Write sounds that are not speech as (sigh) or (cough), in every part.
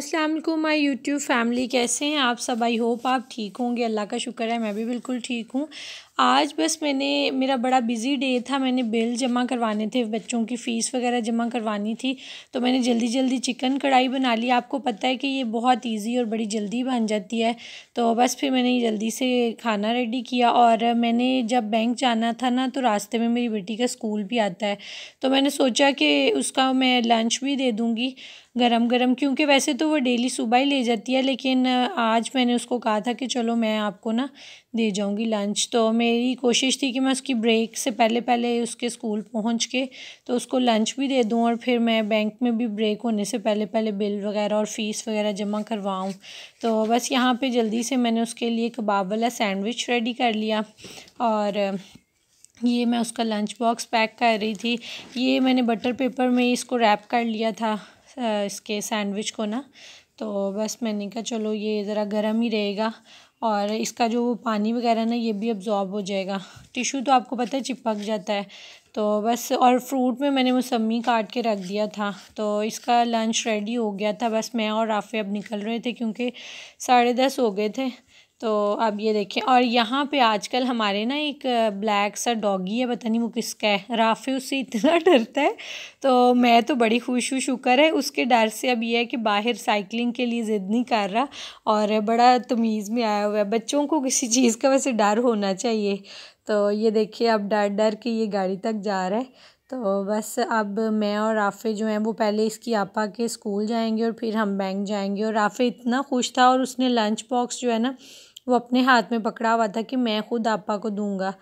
Aslam my YouTube family कैसे हैं आप सब आई होप आप ठीक होंगे अल्लाह का शुक्र है मैं भी बिल्कुल ठीक हूँ आज बस मैंने मेरा बड़ा बिज़ी डे था मैंने बिल जमा करवाने थे बच्चों की फ़ीस वगैरह जमा करवानी थी तो मैंने जल्दी जल्दी चिकन कढ़ाई बना ली आपको पता है कि ये बहुत इजी और बड़ी जल्दी बन जाती है तो बस फिर मैंने जल्दी से खाना रेडी किया और मैंने जब बैंक जाना था ना तो रास्ते में मेरी बेटी का स्कूल भी आता है तो मैंने सोचा कि उसका मैं लंच भी दे दूँगी गरम गरम क्योंकि वैसे तो वो डेली सुबह ही ले जाती है लेकिन आज मैंने उसको कहा था कि चलो मैं आपको ना दे जाऊँगी लंच तो मैं मेरी कोशिश थी कि मैं उसकी ब्रेक से पहले पहले उसके स्कूल पहुंच के तो उसको लंच भी दे दूं और फिर मैं बैंक में भी ब्रेक होने से पहले पहले बिल वगैरह और फ़ीस वगैरह जमा करवाऊँ तो बस यहाँ पे जल्दी से मैंने उसके लिए कबाब वाला सैंडविच रेडी कर लिया और ये मैं उसका लंच बॉक्स पैक कर रही थी ये मैंने बटर पेपर में इसको रैप कर लिया था इसके सैंडविच को ना तो बस मैंने कहा चलो ये ज़रा गर्म ही रहेगा और इसका जो पानी वगैरह ना ये भी अब्ज़ॉर्ब हो जाएगा टिशू तो आपको पता है चिपक जाता है तो बस और फ्रूट में मैंने मौसमी काट के रख दिया था तो इसका लंच रेडी हो गया था बस मैं और राफ़े अब निकल रहे थे क्योंकि साढ़े दस हो गए थे तो अब ये देखें और यहाँ पे आजकल हमारे ना एक ब्लैक सा डॉगी है पता नहीं वो किसका है राफे उससे इतना (laughs) डरता है तो मैं तो बड़ी खुश हूँ शुक्र है उसके डर से अब ये है कि बाहर साइकिलिंग के लिए ज़िद नहीं कर रहा और बड़ा तमीज़ में आया हुआ है बच्चों को किसी चीज़ का वैसे डर होना चाहिए तो ये देखिए अब डर डर के ये गाड़ी तक जा रहा है तो बस अब मैं और राफ़े जो हैं वो पहले इसकी आपा के स्कूल जाएंगे और फिर हम बैंक जाएंगे और राफ़े इतना खुश था और उसने लंच बॉक्स जो है ना वो अपने हाथ में पकड़ा हुआ था कि मैं ख़ुद आपा को दूंगा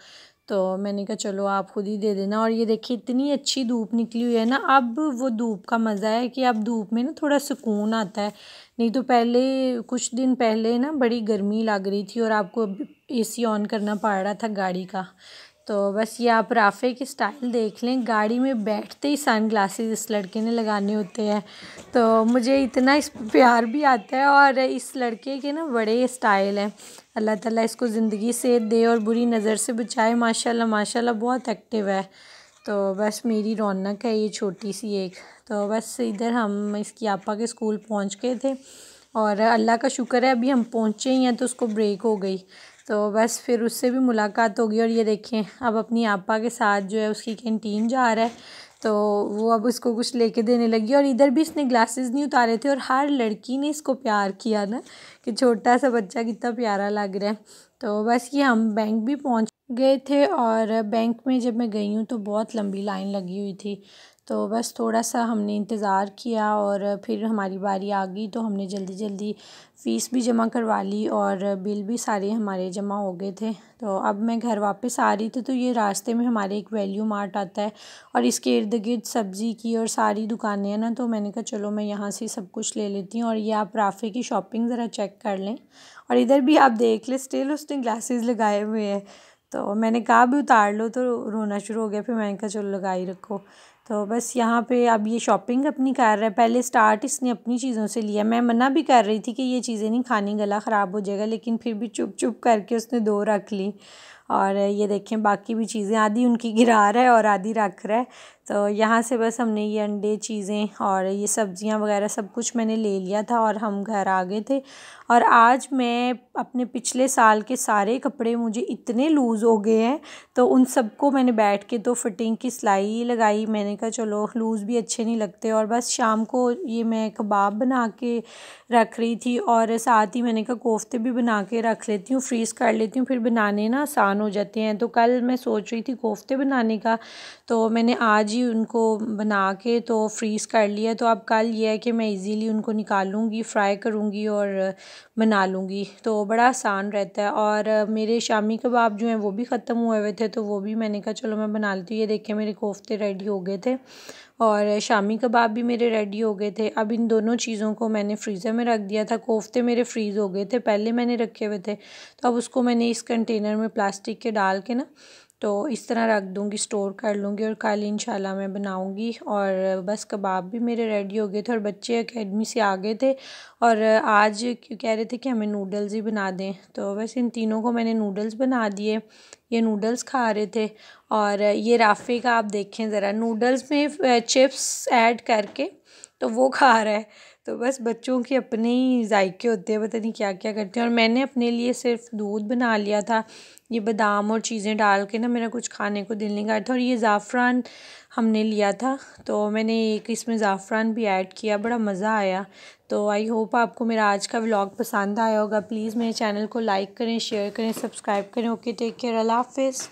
तो मैंने कहा चलो आप ख़ुद ही दे देना और ये देखिए इतनी अच्छी धूप निकली हुई है ना अब वो धूप का मज़ा है कि अब धूप में ना थोड़ा सुकून आता है नहीं तो पहले कुछ दिन पहले ना बड़ी गर्मी लग रही थी और आपको ए सी ऑन करना पड़ रहा था गाड़ी का तो बस ये आप राफ़े की स्टाइल देख लें गाड़ी में बैठते ही सन ग्लासेस इस लड़के ने लगाने होते हैं तो मुझे इतना इस प्यार भी आता है और इस लड़के के ना बड़े स्टाइल हैं अल्लाह ताला इसको ज़िंदगी से दे और बुरी नज़र से बचाए माशाल्लाह माशाल्लाह बहुत एक्टिव है तो बस मेरी रौनक है ये छोटी सी एक तो बस इधर हम इसकी आपा के स्कूल पहुँच गए थे और अल्लाह का शुक्र है अभी हम पहुँचे ही हैं तो उसको ब्रेक हो गई तो बस फिर उससे भी मुलाकात होगी और ये देखें अब अपनी आपा के साथ जो है उसकी कैंटीन जा रहा है तो वो अब उसको कुछ लेके देने लगी और इधर भी इसने ग्लासेस नहीं उतारे थे और हर लड़की ने इसको प्यार किया ना कि छोटा सा बच्चा कितना प्यारा लग रहा है तो बस ये हम बैंक भी पहुंच गए थे और बैंक में जब मैं गई हूँ तो बहुत लंबी लाइन लगी हुई थी तो बस थोड़ा सा हमने इंतज़ार किया और फिर हमारी बारी आ गई तो हमने जल्दी जल्दी फ़ीस भी जमा करवा ली और बिल भी सारे हमारे जमा हो गए थे तो अब मैं घर वापस आ रही थी तो ये रास्ते में हमारे एक वैल्यू मार्ट आता है और इसके इर्द गिर्द सब्ज़ी की और सारी दुकानें हैं ना तो मैंने कहा चलो मैं यहाँ से सब कुछ ले लेती हूँ और ये आप राफ़े की शॉपिंग ज़रा चेक कर लें और इधर भी आप देख लें स्टिल उसने ग्लासेस लगाए हुए हैं तो मैंने कहा भी उतार लो तो रोना शुरू हो गया फिर मैंने कहा चलो लगा ही रखो तो बस यहाँ पे अब ये शॉपिंग अपनी कर रहा है पहले स्टार्ट इसने अपनी चीज़ों से लिया मैं मना भी कर रही थी कि ये चीज़ें नहीं खानी गला ख़राब हो जाएगा लेकिन फिर भी चुप चुप करके उसने दो रख ली और ये देखें बाकी भी चीज़ें आधी उनकी गिरा रहा है और आधी रख रहा है तो यहाँ से बस हमने ये अंडे चीज़ें और ये सब्ज़ियाँ वगैरह सब कुछ मैंने ले लिया था और हम घर आ गए थे और आज मैं अपने पिछले साल के सारे कपड़े मुझे इतने लूज़ हो गए हैं तो उन सबको मैंने बैठ के तो फिटिंग की सिलाई लगाई मैंने कहा चलो लूज़ भी अच्छे नहीं लगते और बस शाम को ये मैं कबाब बना के रख रही थी और साथ ही मैंने कहा कोफ्ते भी बना के रख लेती हूँ फ्रीज़ कर लेती हूँ फिर बनाने ना आसान आसान हो जाते हैं तो कल मैं सोच रही थी कोफ्ते बनाने का तो मैंने आज ही उनको बना के तो फ्रीज़ कर लिया तो अब कल ये है कि मैं इजीली उनको निकालूंगी फ्राई करूँगी और बना लूँगी तो बड़ा आसान रहता है और मेरे शामी कबाब जो हैं वो भी ख़त्म हुए हुए थे तो वो भी मैंने कहा चलो मैं बना लेती हूँ ये देखे मेरे कोफ्ते रेडी हो गए थे और शामी कबाब भी मेरे रेडी हो गए थे अब इन दोनों चीज़ों को मैंने फ़्रीज़र में रख दिया था कोफ़्ते मेरे फ़्रीज़ हो गए थे पहले मैंने रखे हुए थे तो अब उसको मैंने इस कंटेनर में प्लास्टिक के डाल के ना तो इस तरह रख दूँगी स्टोर कर लूँगी और कल इंशाल्लाह मैं बनाऊँगी और बस कबाब भी मेरे रेडी हो गए थे और बच्चे अकेडमी से आ गए थे और आज कह रहे थे कि हमें नूडल्स ही बना दें तो बस इन तीनों को मैंने नूडल्स बना दिए ये नूडल्स खा रहे थे और ये राफ़े का आप देखें ज़रा नूडल्स में चिप्स ऐड करके तो वो खा रहा है तो बस बच्चों के अपने ही जायके होते हैं पता नहीं क्या क्या करते हैं और मैंने अपने लिए सिर्फ दूध बना लिया था ये बादाम और चीज़ें डाल के ना मेरा कुछ खाने को दिल नहीं कर था और ये ज़ाफ़रान हमने लिया था तो मैंने एक इसमें ज़ाफ़रान भी ऐड किया बड़ा मज़ा आया तो आई होप आपको मेरा आज का व्लॉग पसंद आया होगा प्लीज़ मेरे चैनल को लाइक करें शेयर करें सब्सक्राइब करें ओके टेक केयर अल्लाह हाफिज़